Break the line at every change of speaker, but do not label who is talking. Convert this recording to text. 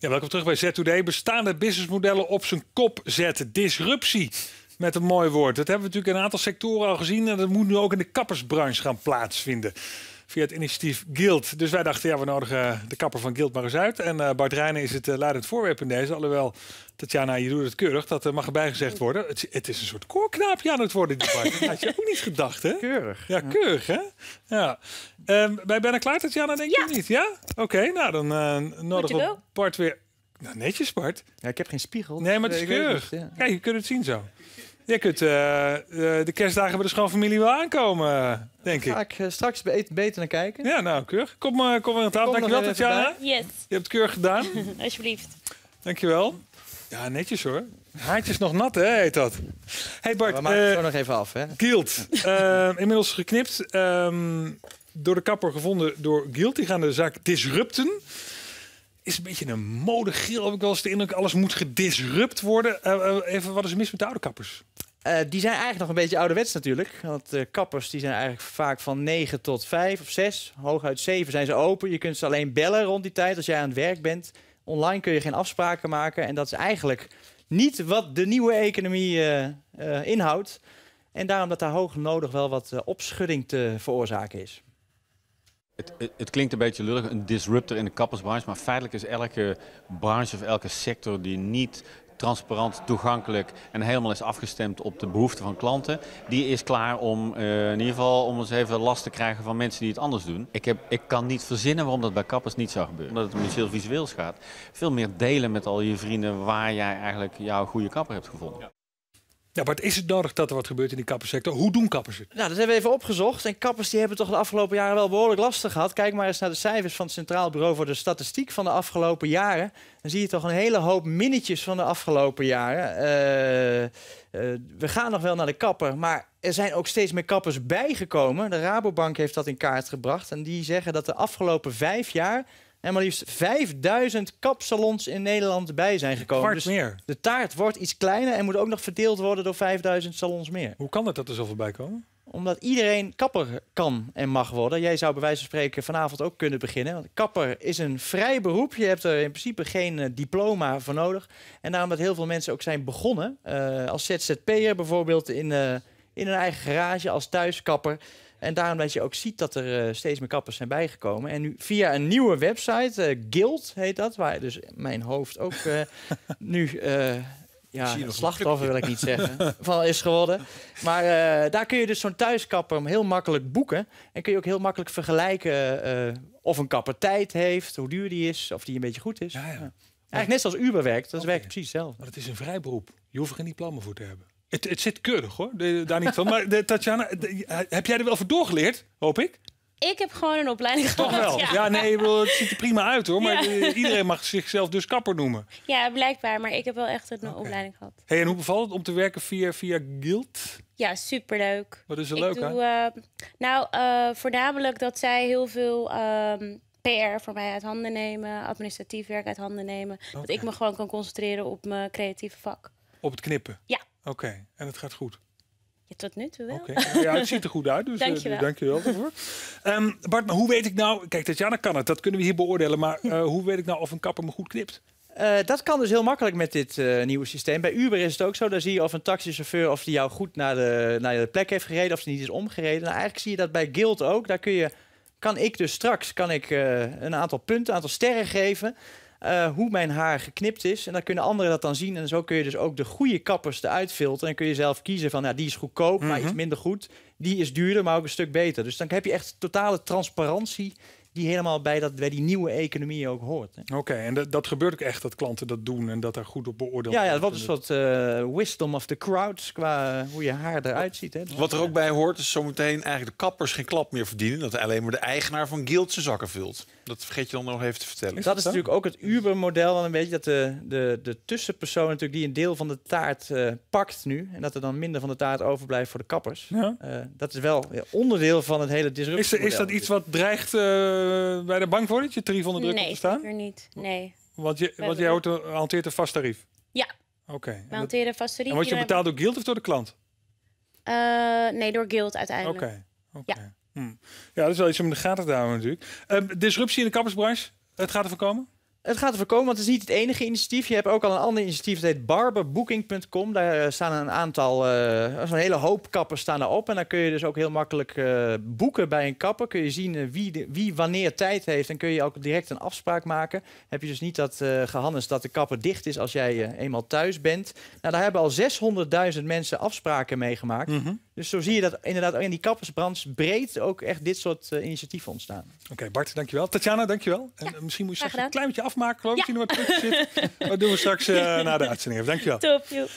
Ja, welkom terug bij Z2D. Bestaande businessmodellen op zijn kop zetten. Disruptie met een mooi woord. Dat hebben we natuurlijk in een aantal sectoren al gezien. En dat moet nu ook in de kappersbranche gaan plaatsvinden via het initiatief Guild. Dus wij dachten, ja, we nodigen de kapper van Guild maar eens uit. En uh, Bart Reijnen is het eh, leidend voorwerp in deze. Alhoewel, Tatjana, je doet het keurig. Dat eh, mag erbij gezegd worden. Het, het is een soort koorknaapje aan het worden, die Dat had je ook niet gedacht, hè? Keurig. Ja, keurig, hè? Ja. Um, ben je klaar, Tatjana? Denk je niet, ja? Oké, nou, dan nodig we Bart weer... Nou, netjes, Bart. Ja, ik heb geen spiegel. Nee, maar het is keurig. Kijk, je kunt het zien zo. Je kunt eh, eh, de kerstdagen bij de schoonfamilie wel aankomen, denk ik. Ga ik eh, straks beter naar kijken. Ja, nou, keur. Kom, maar, kom aan de tafel. Dankjewel, Tatjana. Yes. Je hebt keurig gedaan. Alsjeblieft. Dankjewel. Ja, netjes hoor. Haartjes nog nat, hè, heet dat. hey Bart. We maken het zo nog even af, hè. Gild. Ehm, inmiddels geknipt. Ehm, door de kapper gevonden door Guild. Die gaan de zaak disrupten is een beetje een gil. Heb ik wel eens de indruk, alles moet gedisrupt worden. even, wat is mis met oude kappers? Eh, die zijn eigenlijk nog een beetje ouderwets natuurlijk. Want uh, kappers
die zijn eigenlijk vaak van 9 tot 5 of 6. Hooguit 7 zijn ze open. Je kunt ze alleen bellen rond die tijd als jij aan het werk bent. Online kun je geen afspraken maken. En dat is eigenlijk niet wat de nieuwe economie eh, inhoudt. En daarom dat daar hoog nodig wel wat opschudding te veroorzaken is.
Het, het, het, klinkt een beetje lullig, een disruptor in de kappersbranche, maar feitelijk is elke branche of elke sector die niet transparant, toegankelijk en helemaal is afgestemd op de behoeften van klanten. Die is klaar om eh, in ieder geval om eens even last te krijgen van mensen die het anders doen. Ik, heb, ik kan niet verzinnen waarom dat bij kappers niet zou gebeuren. Omdat het om iets heel visueels gaat. Veel meer delen met al je vrienden waar jij eigenlijk jouw goede kapper hebt gevonden. Ja, wat is het nodig dat er wat gebeurt in die kappersector? Hoe doen kappers het? Nou, dat hebben
we even opgezocht. En kappers die hebben toch de afgelopen jaren wel behoorlijk lastig gehad. Kijk maar eens naar de cijfers van het Centraal Bureau voor de Statistiek van de afgelopen jaren. Dan zie je toch een hele hoop minnetjes van de afgelopen jaren. Eh, eh, we gaan nog wel naar de kapper, maar er zijn ook steeds meer kappers bijgekomen. De Rabobank heeft dat in kaart gebracht. En die zeggen dat de afgelopen vijf jaar en maar liefst 5000 kapsalons in Nederland bij zijn gekomen. dus meer. De taart wordt iets kleiner en moet ook nog verdeeld worden door 5000 salons meer. Hoe kan het dat er zoveel bij komen? Omdat iedereen kapper kan en mag worden. Jij zou bij wijze van spreken vanavond ook kunnen beginnen. Want kapper is een vrij beroep. Je hebt er in principe geen eh, diploma voor nodig. En daarom dat heel veel mensen ook zijn begonnen. Uh, als ZZP'er bijvoorbeeld in... Eh, in een eigen garage als thuiskapper. En daarom dat je ook ziet dat er eh, steeds meer kappers zijn bijgekomen. En nu via een nieuwe website, eh, Guild heet dat, waar dus mijn hoofd ook eh, nu ja, slachtoffer wil ik niet zeggen, van is geworden. Maar daar kun je dus zo'n thuiskapper heel makkelijk boeken. En kun je ook heel makkelijk vergelijken of een kapper tijd heeft, hoe
duur die is, of die een beetje goed is. Ja, ja. Eigenlijk net zoals Uber werkt, dat werkt precies hetzelfde. Maar het is een vrij beroep. Je hoeft er geen diploma voor te hebben. Het, het zit keurig hoor, daar niet van. Maar de, Tatjana, heb jij er wel voor doorgeleerd, hoop ik? Ik heb gewoon een opleiding gehad. Toch wel? Ja, nee, het ziet er prima uit hoor. Maar iedereen mag zichzelf dus kapper noemen. Ja, blijkbaar. Maar ik heb wel echt een opleiding gehad. Hey, en hoe bevalt het om te werken via, via Guild? Ja, superleuk. Wat is er leuk aan? Eh, nou, eh, voornamelijk dat zij heel veel... Ehm, PR voor mij uit handen nemen, administratief werk uit handen nemen. Okay. Dat ik me gewoon kan concentreren op mijn creatieve vak. Op het knippen? Ja. Oké, en het gaat goed? Ja, tot nu toe wel. Ja, het ziet er goed uit, dus, eh, dus dankjewel. je wel daarvoor. Um, Bart, maar hoe weet ik nou... Kijk, Tatjana kan het, dat kunnen we hier beoordelen. Maar eh, hoe weet ik nou of een kapper me goed knipt? Eh, dat kan dus heel makkelijk met dit nieuwe systeem. Bij
Uber is het ook zo. Daar zie je of een taxichauffeur of die jou goed naar de, naar de plek heeft gereden of ze niet is omgereden. Nou, eigenlijk zie je dat bij Guild ook. Daar kun je, kan ik dus straks kan ik, een aantal punten, een aantal sterren geven. Eh, hoe mijn haar geknipt is. En dan kunnen anderen dat dan zien. En zo kun je dus ook de goede kappers eruit filteren. En kun je zelf kiezen van, ja, nou, die is goedkoop, maar mhm. iets minder goed. Die is duurder, maar ook een stuk beter. Dus dan heb je echt totale transparantie die helemaal bij, dat, bij die nieuwe economie
ook hoort. Oké, en dat, dat gebeurt ook echt dat klanten dat doen en dat daar goed op beoordeeld Ja, ja wat is wat
eh, wisdom of the crowds qua eh, hoe je haar eruit ziet. Hè?
wat er ook bij hoort is zometeen eigenlijk de kappers geen klap meer verdienen. Dat alleen maar de eigenaar van Guild zijn zakken vult. Dat vergeet je dan nog even te vertellen. Dat, dat is natuurlijk
ook het Uber-model. een beetje dat de, de, de tussenpersoon natuurlijk die een deel van de taart eh, pakt nu. En dat er dan minder van de taart overblijft voor de kappers. Eh, dat is wel
onderdeel van het hele disruptie. Is, is dat iets wat dreigt uh, bij de bank voor dat je tarief onder druk nee, komt te staan? Nee, niet. Nee. Want, je, want jij hanteert een vast tarief? Ja. Oké. Okay.
We een vast tarief. En word je betaald
door Guild of door de klant?
nee, door Guild uiteindelijk. Oké.
Ja. Hmm. Ja, dat is wel iets om de gaten te houden natuurlijk. Ehm, disruptie in de kappersbranche, het gaat er voorkomen? Het gaat er voorkomen, want het is niet het enige initiatief. Je hebt ook al een ander initiatief, dat heet barberbooking.com.
Daar eh, staan een aantal, een eh, hele hoop kappers staan erop. En dan kun je dus ook heel makkelijk eh, boeken bij een kapper. Kun je zien wie, wie wanneer tijd heeft en kun je ook direct een afspraak maken. Heb je dus niet dat uh, dat de kapper dicht is als jij eenmaal thuis bent. Nou, daar hebben al 600.000 mensen afspraken mee gemaakt. Mm dus zo zie je dat inderdaad in die kappersbranche breed ook echt dit soort eh, initiatieven ontstaan. Oké, Bart, dankjewel. Tatjana, dankjewel. En eh, misschien
moet je straks een klein beetje afmaken, geloof ik, je nog wat zit. Dat doen we straks uh, na de uitzending. Dankjewel. Top,